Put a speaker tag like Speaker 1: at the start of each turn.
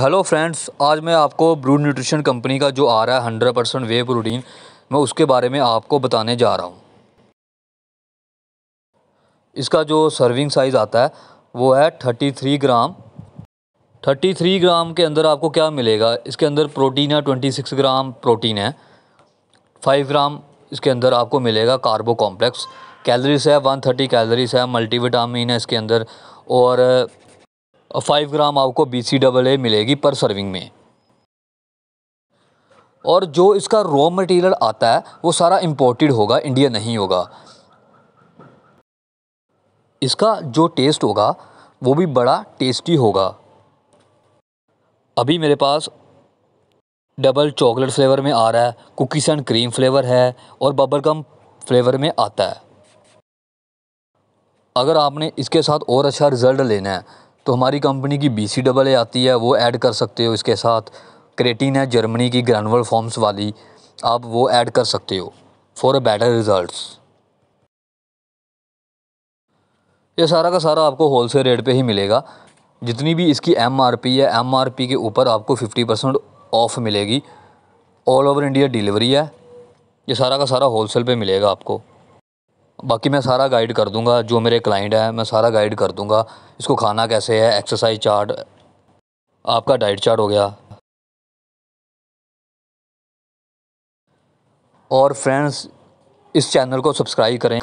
Speaker 1: hello friends आज मैं आपको ब्रूड न्यूट्रिशन कंपनी का जो आ रहा है हंड्रेड परसेंट वे प्रोटीन मैं उसके बारे में आपको बताने जा रहा हूँ इसका जो सर्विंग साइज़ आता है वो है thirty three gram thirty three gram के अंदर आपको क्या मिलेगा इसके अंदर प्रोटीन है ट्वेंटी सिक्स ग्राम प्रोटीन है फाइव ग्राम इसके अंदर आपको मिलेगा कार्बो कॉम्प्लेक्स कैलरीज है वन थर्टी कैलरीज है मल्टीविटामिन है इसके अंदर और फाइव ग्राम आपको बी सी डबल ए मिलेगी पर सर्विंग में और जो इसका रॉ मटेरियल आता है वो सारा इम्पोर्टेड होगा इंडिया नहीं होगा इसका जो टेस्ट होगा वो भी बड़ा टेस्टी होगा अभी मेरे पास डबल चॉकलेट फ्लेवर में आ रहा है कुकीज एंड क्रीम फ्लेवर है और बबल गम फ्लेवर में आता है अगर आपने इसके साथ और अच्छा रिज़ल्ट लेना है तो हमारी कंपनी की बी सी डबल ए आती है वो ऐड कर सकते हो इसके साथ क्रेटिन है जर्मनी की ग्रैनुअल फॉर्म्स वाली आप वो ऐड कर सकते हो फॉर अ बेटर रिज़ल्ट ये सारा का सारा आपको होल सेल रेट पर ही मिलेगा जितनी भी इसकी एम आर पी है एम आर पी के ऊपर आपको फिफ्टी परसेंट ऑफ मिलेगी ऑल ओवर इंडिया डिलीवरी है ये सारा का सारा होल सेल पर मिलेगा आपको बाकी मैं सारा गाइड कर दूंगा जो मेरे क्लाइंट हैं मैं सारा गाइड कर दूंगा इसको खाना कैसे है एक्सरसाइज चार्ट आपका डाइट चार्ट हो गया और फ्रेंड्स इस चैनल को सब्सक्राइब करें